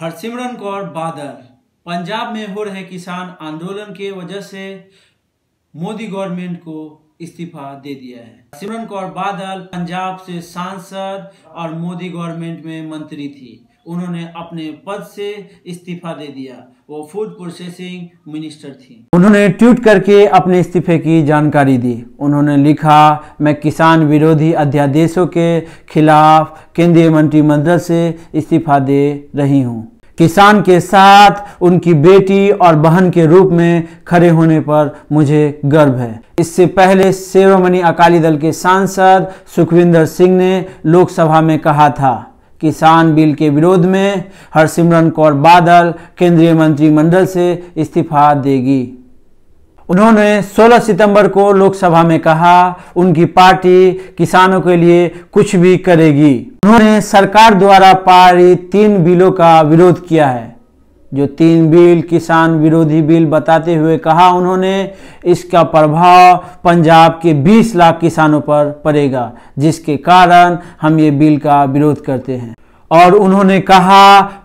हरसिमरन कौर बादल पंजाब में हो रहे किसान आंदोलन के वजह से मोदी गवर्नमेंट को इस्तीफा दे दिया है सिमरन कौर बादल पंजाब से सांसद और मोदी गवर्नमेंट में मंत्री थी उन्होंने अपने पद से इस्तीफा दे दिया वो फूड प्रोसेसिंग मिनिस्टर थी उन्होंने ट्वीट करके अपने इस्तीफे की जानकारी दी उन्होंने लिखा मैं किसान विरोधी अध्यादेशों के खिलाफ केंद्रीय मंत्रिमंडल से इस्तीफा दे रही हूँ किसान के साथ उनकी बेटी और बहन के रूप में खड़े होने पर मुझे गर्व है इससे पहले शिरोमणि अकाली दल के सांसद सुखविंदर सिंह ने लोकसभा में कहा था किसान बिल के विरोध में हरसिमरन कौर बादल केंद्रीय मंत्रिमंडल से इस्तीफा देगी उन्होंने 16 सितंबर को लोकसभा में कहा उनकी पार्टी किसानों के लिए कुछ भी करेगी उन्होंने सरकार द्वारा पारित तीन बिलों का विरोध किया है जो तीन बिल किसान विरोधी बिल बताते हुए कहा उन्होंने इसका प्रभाव पंजाब के 20 लाख किसानों पर पड़ेगा जिसके कारण हम ये बिल का विरोध करते हैं और उन्होंने कहा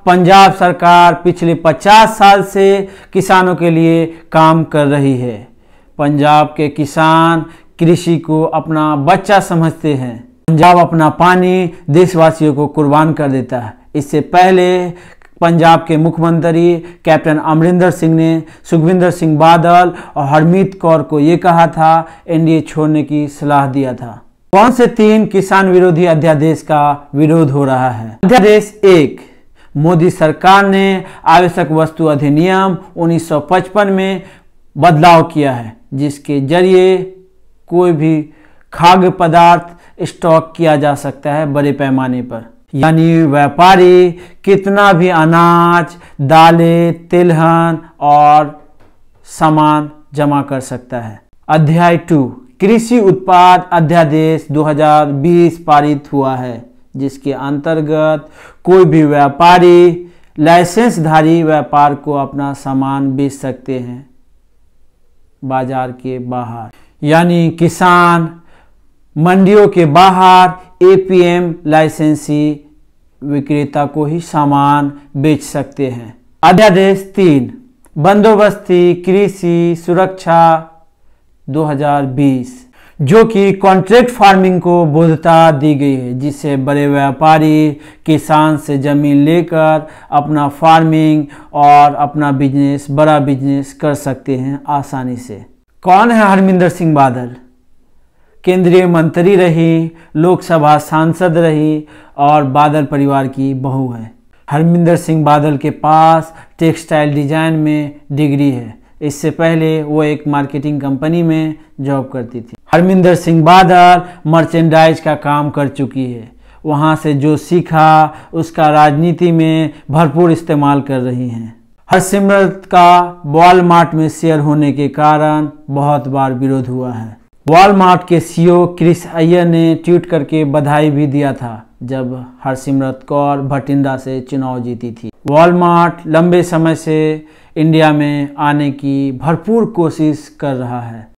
पंजाब सरकार पिछले 50 साल से किसानों के लिए काम कर रही है पंजाब के किसान कृषि को अपना बच्चा समझते हैं पंजाब अपना पानी देशवासियों को कुर्बान कर देता है इससे पहले पंजाब के मुख्यमंत्री कैप्टन अमरिंदर सिंह ने सुखविंदर सिंह बादल और हरमीत कौर को ये कहा था एनडीए छोड़ने की सलाह दिया था कौन से तीन किसान विरोधी अध्यादेश का विरोध हो रहा है अध्यादेश एक मोदी सरकार ने आवश्यक वस्तु अधिनियम 1955 में बदलाव किया है जिसके जरिए कोई भी खाद्य पदार्थ स्टॉक किया जा सकता है बड़े पैमाने पर यानी व्यापारी कितना भी अनाज दालें तिलहन और सामान जमा कर सकता है अध्याय टू कृषि उत्पाद अध्यादेश 2020 पारित हुआ है जिसके अंतर्गत कोई भी व्यापारी लाइसेंसधारी व्यापार को अपना सामान बेच सकते हैं बाजार के बाहर यानी किसान मंडियों के बाहर एपीएम लाइसेंसी विक्रेता को ही सामान बेच सकते हैं अध्यादेश तीन बंदोबस्ती कृषि सुरक्षा 2020 जो कि कॉन्ट्रैक्ट फार्मिंग को बोधता दी गई है जिससे बड़े व्यापारी किसान से ज़मीन लेकर अपना फार्मिंग और अपना बिजनेस बड़ा बिजनेस कर सकते हैं आसानी से कौन है हरमिंदर सिंह बादल केंद्रीय मंत्री रही लोकसभा सांसद रही और बादल परिवार की बहू है हरमिंदर सिंह बादल के पास टेक्सटाइल डिजाइन में डिग्री है इससे पहले वो एक मार्केटिंग कंपनी में जॉब करती थी हरमिंदर सिंह बादल मर्चेंडाइज का काम कर चुकी है वहाँ से जो सीखा उसका राजनीति में भरपूर इस्तेमाल कर रही हैं हरसिमरत का वॉलमार्ट में शेयर होने के कारण बहुत बार विरोध हुआ है वॉलमार्ट के सीईओ क्रिस अय्यर ने ट्वीट करके बधाई भी दिया था जब हरसिमरत कौर भटिंडा से चुनाव जीती थी वॉलमार्ट लंबे समय से इंडिया में आने की भरपूर कोशिश कर रहा है